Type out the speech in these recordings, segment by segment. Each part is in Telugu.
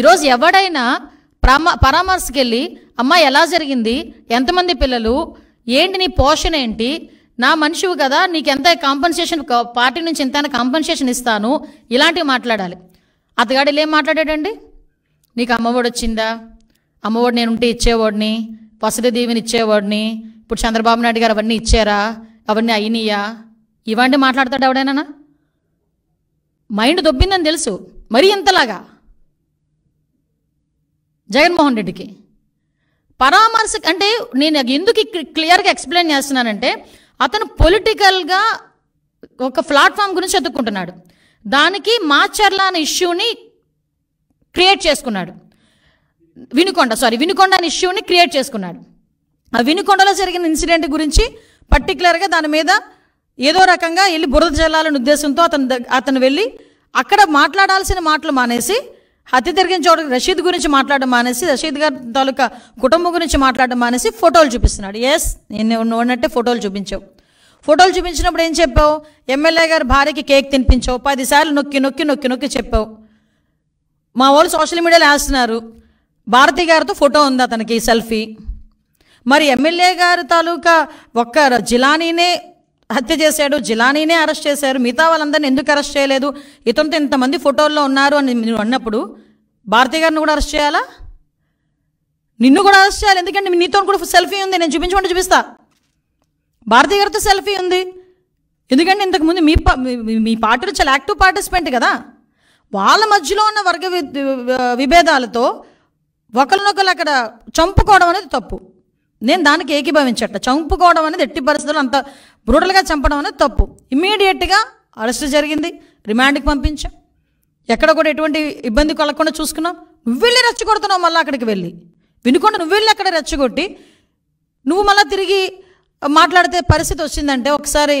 ఈరోజు ఎవడైనా ప్రమ పరామర్శకి వెళ్ళి అమ్మ ఎలా జరిగింది ఎంతమంది పిల్లలు ఏంటి నీ పోషణ ఏంటి నా మనిషివు కదా నీకు ఎంత కాంపన్సేషన్ పార్టీ నుంచి ఎంత కాంపన్సేషన్ ఇస్తాను ఇలాంటివి మాట్లాడాలి అతగాడు ఏం మాట్లాడాడండి నీకు అమ్మఒడి వచ్చిందా అమ్మఒడి ఉంటే ఇచ్చేవాడిని వసతి దీవిని ఇచ్చేవాడిని ఇప్పుడు చంద్రబాబు నాయుడు గారు అవన్నీ ఇచ్చారా అవన్నీ అయినయా ఇవన్నీ మాట్లాడతాడు ఎవడైనా మైండ్ దొబ్బిందని తెలుసు మరీ ఇంతలాగా జగన్మోహన్ రెడ్డికి పరామర్శ అంటే నేను ఎందుకు క్లియర్గా ఎక్స్ప్లెయిన్ చేస్తున్నానంటే అతను పొలిటికల్గా ఒక ప్లాట్ఫామ్ గురించి వెతుక్కుంటున్నాడు దానికి మాచర్ల అనే ఇష్యూని క్రియేట్ చేసుకున్నాడు వినుకొండ సారీ వినుకొండ అనే ఇష్యూని క్రియేట్ చేసుకున్నాడు ఆ వినుకొండలో జరిగిన ఇన్సిడెంట్ గురించి పర్టికులర్గా దాని మీద ఏదో రకంగా వెళ్ళి బురద జల్లాలనే ఉద్దేశంతో అతను అతను వెళ్ళి అక్కడ మాట్లాడాల్సిన మాటలు మానేసి హత్య జరిగిన చోట రషీద్ గురించి మాట్లాడడం మానేసి రషీద్ గారి తాలూకా కుటుంబం గురించి మాట్లాడడం మానేసి ఫోటోలు చూపిస్తున్నాడు ఎస్ నేను ఉన్నట్టే ఫోటోలు చూపించావు ఫోటోలు చూపించినప్పుడు ఏం చెప్పావు ఎమ్మెల్యే గారి భార్యకి కేక్ తినిపించావు పదిసార్లు నొక్కి నొక్కి నొక్కి నొక్కి చెప్పావు మా వాళ్ళు సోషల్ మీడియాలో వేస్తున్నారు భారతి గారితో ఫోటో ఉంది అతనికి సెల్ఫీ మరి ఎమ్మెల్యే గారి తాలూకా ఒక్క జిలానీనే హత్య చేశాడు జిలానీనే అరెస్ట్ చేశారు మిగతా వాళ్ళందరిని ఎందుకు అరెస్ట్ చేయలేదు ఇతనితో ఇంతమంది ఫోటోల్లో ఉన్నారు అని నేను అన్నప్పుడు భారతి గారిని కూడా అరెస్ట్ చేయాలా నిన్ను కూడా అరెస్ట్ చేయాలి ఎందుకంటే నీతో కూడా సెల్ఫీ ఉంది నేను చూపించమంటే చూపిస్తా భారతి గారితో సెల్ఫీ ఉంది ఎందుకంటే ఇంతకుముందు మీ మీ పార్టీలో చాలా యాక్టివ్ పార్టిసిపెంట్ కదా వాళ్ళ మధ్యలో ఉన్న వర్గ విభేదాలతో ఒకరినొకరు అక్కడ చంపుకోవడం అనేది తప్పు నేను దానికి ఏకీభవించట చంపుకోవడం అనేది ఎట్టి పరిస్థితులు అంత బ్రూటల్గా చంపడం అనేది తప్పు ఇమీడియట్గా అరెస్ట్ జరిగింది రిమాండ్కి పంపించాం ఎక్కడ కూడా ఎటువంటి ఇబ్బంది కలగకుండా చూసుకున్నాం నువ్వు వెళ్ళి రెచ్చగొడుతున్నావు మళ్ళీ అక్కడికి వెళ్ళి వినుకుండా నువ్వు వెళ్ళి అక్కడ రెచ్చగొట్టి నువ్వు మళ్ళీ తిరిగి మాట్లాడితే పరిస్థితి వచ్చిందంటే ఒకసారి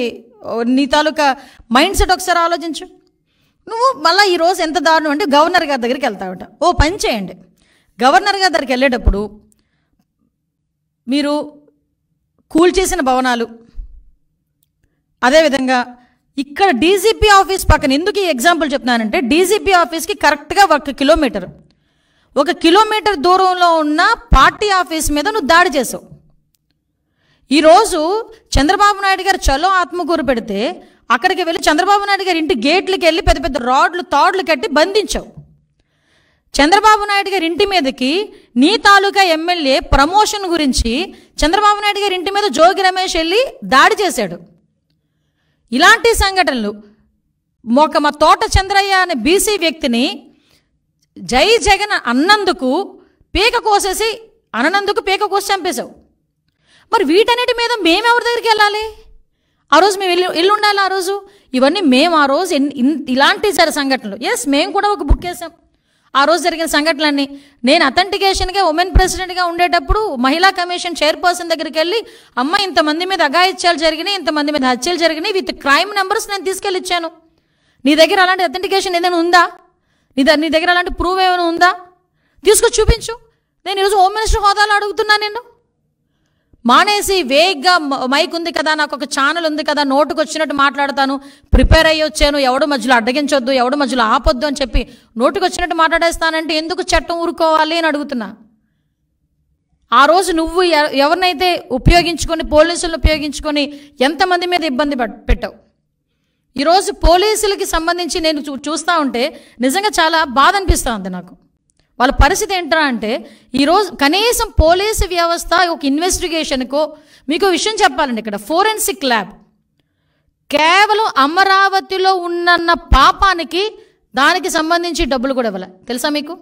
నీ తాలూకా మైండ్ సెట్ ఒకసారి ఆలోచించు నువ్వు మళ్ళీ ఈరోజు ఎంత దారుణం అంటే గవర్నర్ గారి దగ్గరికి వెళ్తావట ఓ పని చేయండి గవర్నర్ గారి దగ్గరికి వెళ్ళేటప్పుడు మీరు కూల్చేసిన భవనాలు అదేవిధంగా ఇక్కడ డీజీపీ ఆఫీస్ పక్కన ఎందుకు ఈ ఎగ్జాంపుల్ చెప్తున్నానంటే డీజీపీ ఆఫీస్కి కరెక్ట్గా ఒక కిలోమీటర్ ఒక కిలోమీటర్ దూరంలో ఉన్న పార్టీ ఆఫీస్ మీద నువ్వు దాడి చేసావు ఈరోజు చంద్రబాబు నాయుడు గారు చలో ఆత్మకూరు పెడితే అక్కడికి వెళ్ళి చంద్రబాబు నాయుడు గారి ఇంటి గేట్లకి వెళ్ళి పెద్ద పెద్ద రాడ్లు తాడ్లు కట్టి బంధించావు చంద్రబాబు నాయుడు గారి ఇంటి మీదకి నీ తాలూకా ఎమ్మెల్యే ప్రమోషన్ గురించి చంద్రబాబు నాయుడు గారి ఇంటి మీద జోగి రమేష్ వెళ్ళి దాడి చేశాడు ఇలాంటి సంఘటనలు ఒక మా తోట చంద్రయ్య అనే బీసీ వ్యక్తిని జై జగన్ అన్నందుకు పీక కోసేసి అన్నందుకు పీక కోసి చంపేశావు మరి వీటన్నిటి మీద మేము ఎవరి దగ్గరికి వెళ్ళాలి ఆ రోజు మేము వెళ్ళి వెళ్ళి ఉండాలి ఆ రోజు ఇవన్నీ మేము ఆ రోజు ఇలాంటి సరే సంఘటనలు ఎస్ మేము కూడా ఒక బుక్ వేసాం ఆ రోజు జరిగిన సంఘటనలన్నీ నేను అథెంటికేషన్గా ఉమెన్ ప్రెసిడెంట్గా ఉండేటప్పుడు మహిళా కమిషన్ చైర్పర్సన్ దగ్గరికి వెళ్ళి అమ్మ ఇంతమంది మీద అఘాయిత్యాలు జరిగినాయి ఇంతమంది మీద హత్యలు జరిగినాయి విత్ క్రైమ్ నెంబర్స్ నేను తీసుకెళ్ళి ఇచ్చాను నీ దగ్గర అలాంటి అథెంటికేషన్ ఏదైనా ఉందా నీ నీ దగ్గర అలాంటి ప్రూవ్ ఏమైనా ఉందా తీసుకొచ్చి చూపించు నేను ఈరోజు హోమ్ మినిస్టర్ హోదాలో అడుగుతున్నాను నేను మానేసి వేగ్గా మైక్ ఉంది కదా నాకు ఒక ఛానల్ ఉంది కదా నోటుకు వచ్చినట్టు మాట్లాడతాను ప్రిపేర్ అయ్యి వచ్చాను ఎవడు మధ్యలో అడ్డగించొద్దు ఎవడు మధ్యలో ఆపొద్దు అని చెప్పి నోటుకు వచ్చినట్టు మాట్లాడేస్తానంటే ఎందుకు చట్టం ఊరుకోవాలి అని అడుగుతున్నా ఆ రోజు నువ్వు ఎవరినైతే ఉపయోగించుకొని పోలీసులను ఉపయోగించుకొని ఎంతమంది మీద ఇబ్బంది పెట్టావు ఈరోజు పోలీసులకి సంబంధించి నేను చూ చూస్తూ ఉంటే నిజంగా చాలా బాధ అనిపిస్తూ ఉంది నాకు వాళ్ళ పరిస్థితి ఏంటా అంటే ఈరోజు కనీసం పోలీసు వ్యవస్థ ఒక ఇన్వెస్టిగేషన్కు మీకు విషయం చెప్పాలండి ఇక్కడ ఫోరెన్సిక్ ల్యాబ్ కేవలం అమరావతిలో ఉన్నన్న పాపానికి దానికి సంబంధించి డబ్బులు కూడా ఇవ్వలే తెలుసా మీకు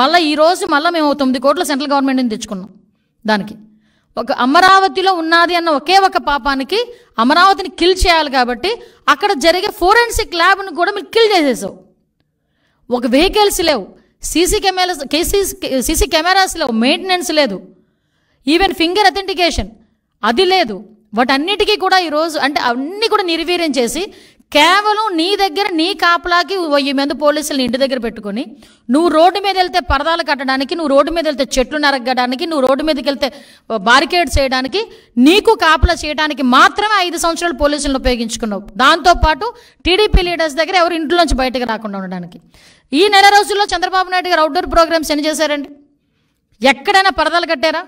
మళ్ళీ ఈరోజు మళ్ళీ మేము తొమ్మిది కోట్లు సెంట్రల్ గవర్నమెంట్ని తెచ్చుకున్నాం దానికి ఒక అమరావతిలో ఉన్నది అన్న ఒకే ఒక పాపానికి అమరావతిని కిల్ చేయాలి కాబట్టి అక్కడ జరిగే ఫోరెన్సిక్ ల్యాబ్ను కూడా మీరు కిల్ చేసేసావు ఒక వెహికల్స్ లేవు సీసీ కెమెరా కేసీ సీసీ కెమెరాస్ లేవు మెయింటెనెన్స్ లేదు ఈవెన్ ఫింగర్ అథెంటికేషన్ అది లేదు వాటన్నిటికీ కూడా ఈరోజు అంటే అన్నీ కూడా నిర్వీర్యం చేసి కేవలం నీ దగ్గర నీ కాపలాకి వెయ్యి మంది పోలీసులు ఇంటి దగ్గర పెట్టుకొని నువ్వు రోడ్డు మీద వెళ్తే పరదాలు కట్టడానికి నువ్వు రోడ్డు మీద వెళ్తే చెట్లు నరగడానికి నువ్వు రోడ్డు మీదకి వెళ్తే బారికేడ్ చేయడానికి నీకు కాపలా చేయడానికి మాత్రమే ఐదు సంవత్సరాలు పోలీసులను ఉపయోగించుకున్నావు దాంతోపాటు టీడీపీ లీడర్స్ దగ్గర ఎవరు ఇంట్లోంచి బయటకు రాకుండా ఉండడానికి ఈ నెల రోజుల్లో చంద్రబాబు నాయుడు గారు అవుట్డోర్ ప్రోగ్రామ్స్ ఎన్ని చేశారండి ఎక్కడైనా పరదాలు కట్టారా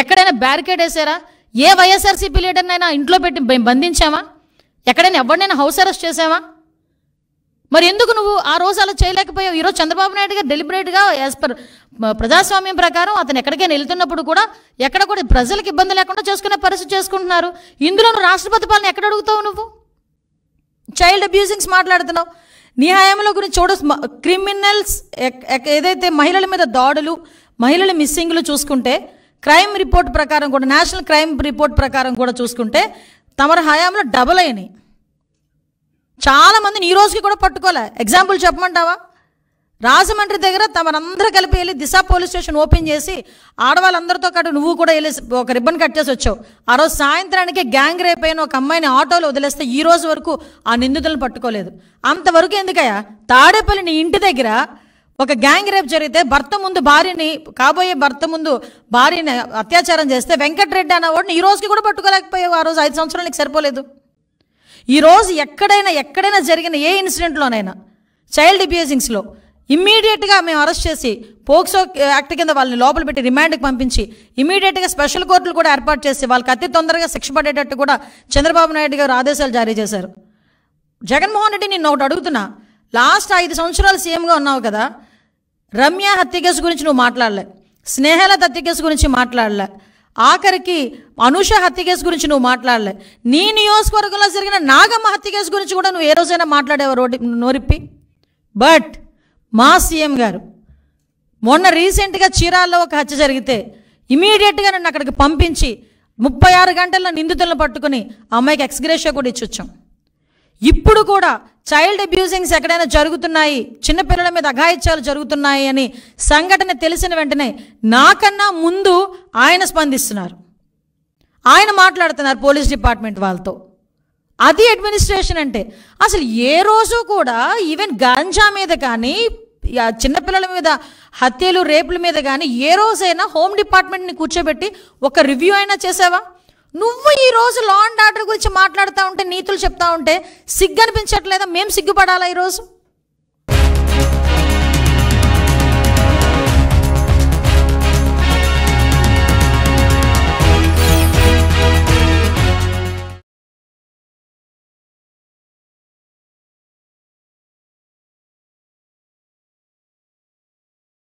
ఎక్కడైనా బ్యారికేడ్ వేసారా ఏ వైఎస్ఆర్సీపీ లీడర్నైనా ఇంట్లో పెట్టి బంధించామా ఎక్కడైనా ఎవరినైనా హౌస్ అరెస్ట్ చేసావా మరి ఎందుకు నువ్వు ఆ రోజు అలా చేయలేకపోయావు ఈరోజు చంద్రబాబు నాయుడు గారు డెలిబరేట్గా యాజ్ పర్ ప్రజాస్వామ్యం ప్రకారం అతను ఎక్కడికైనా వెళ్తున్నప్పుడు కూడా ఎక్కడ కూడా ప్రజలకు ఇబ్బంది లేకుండా చేసుకునే పరిస్థితి చేసుకుంటున్నారు ఇందులో రాష్ట్రపతి పాలన ఎక్కడ అడుగుతావు నువ్వు చైల్డ్ అబ్యూజింగ్స్ మాట్లాడుతున్నావు నీ హయాంలో గురించి చూడ క్రిమినల్స్ ఏదైతే మహిళల మీద దాడులు మహిళల మిస్సింగ్లు చూసుకుంటే క్రైమ్ రిపోర్ట్ ప్రకారం కూడా నేషనల్ క్రైమ్ రిపోర్ట్ ప్రకారం కూడా చూసుకుంటే తమరి హయాంలో డబుల్ అయినాయి చాలామందిని ఈ రోజుకి కూడా పట్టుకోలే ఎగ్జాంపుల్ చెప్పమంటావా రాజమండ్రి దగ్గర తమరందరు కలిపి వెళ్ళి దిశ పోలీస్ స్టేషన్ ఓపెన్ చేసి ఆడవాళ్ళందరితో కట్టు నువ్వు కూడా వెళ్ళి ఒక రిబ్బన్ కట్ చేసి వచ్చావు ఆ రోజు సాయంత్రానికి గ్యాంగ్ రేప్ అయిన ఒక అమ్మాయిని ఆటోలో వదిలేస్తే ఈ రోజు వరకు ఆ నిందితులను పట్టుకోలేదు అంతవరకు ఎందుకయ్యా తాడేపల్లి నీ ఇంటి దగ్గర ఒక గ్యాంగ్ రేప్ జరిగితే భర్త ముందు భార్యని కాబోయే భర్త ముందు భార్యని అత్యాచారం చేస్తే వెంకటరెడ్డి వాడిని ఈ రోజుకి కూడా పట్టుకోలేకపోయావు ఆ రోజు ఐదు సంవత్సరాలు నీకు సరిపోలేదు ఈరోజు ఎక్కడైనా ఎక్కడైనా జరిగిన ఏ ఇన్సిడెంట్లోనైనా చైల్డ్ అబ్యూజింగ్స్లో ఇమ్మీడియట్గా మేము అరెస్ట్ చేసి పోక్సో యాక్ట్ కింద వాళ్ళని లోపల పెట్టి రిమాండ్కి పంపించి ఇమీడియట్గా స్పెషల్ కోర్టులు కూడా ఏర్పాటు చేసి వాళ్ళకి అతి తొందరగా శిక్ష పడేటట్టు కూడా చంద్రబాబు నాయుడు గారు ఆదేశాలు జారీ చేశారు జగన్మోహన్ రెడ్డి నేను ఒకటి అడుగుతున్నా లాస్ట్ ఐదు సంవత్సరాలు సీఎంగా ఉన్నావు కదా రమ్య హత్య కేసు గురించి నువ్వు మాట్లాడలే స్నేహలత హత్య కేసు గురించి మాట్లాడలే ఆఖరికి అనుష హత్య కేసు గురించి నువ్వు మాట్లాడలే నీ నియోజకవర్గంలో జరిగిన నాగమ్మ హత్య కేసు గురించి కూడా నువ్వు ఏ రోజైనా మాట్లాడేవా రోడ్డు నోరిప్పి బట్ మా సీఎం గారు మొన్న రీసెంట్గా చీరాల్లో ఒక హత్య జరిగితే ఇమీడియట్గా నన్ను అక్కడికి పంపించి ముప్పై ఆరు గంటల్లో నిందితులను పట్టుకుని అమ్మాయికి ఎక్స్గ్రేషియా కూడా ఇచ్చొచ్చాం ఇప్పుడు కూడా చైల్డ్ అబ్యూజింగ్స్ ఎక్కడైనా జరుగుతున్నాయి చిన్నపిల్లల మీద అఘాయిత్యాలు జరుగుతున్నాయి అని సంఘటన తెలిసిన వెంటనే నాకన్నా ముందు ఆయన స్పందిస్తున్నారు ఆయన మాట్లాడుతున్నారు పోలీస్ డిపార్ట్మెంట్ వాళ్ళతో అది అడ్మినిస్ట్రేషన్ అంటే అసలు ఏ రోజు కూడా ఈవెన్ గాంజా మీద కానీ చిన్నపిల్లల మీద హత్యలు రేపుల మీద కానీ ఏ రోజైనా హోమ్ డిపార్ట్మెంట్ని కూర్చోబెట్టి ఒక రివ్యూ అయినా చేసావా నువ్వు ఈ రోజు లా అండ్ ఆర్డర్ గురించి మాట్లాడుతూ ఉంటే నీతులు చెప్తా ఉంటే సిగ్గు అనిపించట్లేదా మేము సిగ్గుపడాలా ఈరోజు